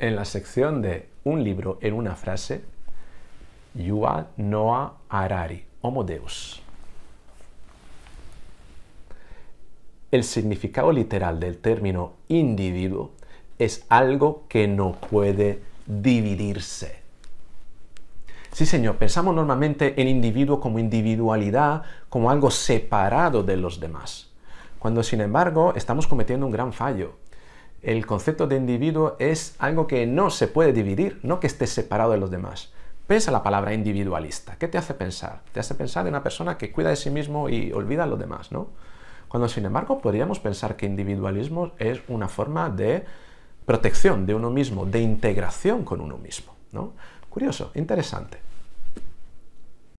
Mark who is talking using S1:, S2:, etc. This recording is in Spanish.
S1: En la sección de Un libro en una frase, Yuval Noah arari, Homo Deus. El significado literal del término individuo es algo que no puede dividirse. Sí, señor, pensamos normalmente en individuo como individualidad, como algo separado de los demás, cuando sin embargo estamos cometiendo un gran fallo el concepto de individuo es algo que no se puede dividir, no que esté separado de los demás. Piensa la palabra individualista. ¿Qué te hace pensar? Te hace pensar en una persona que cuida de sí mismo y olvida a los demás, ¿no? Cuando sin embargo podríamos pensar que individualismo es una forma de protección de uno mismo, de integración con uno mismo, ¿no? Curioso, interesante.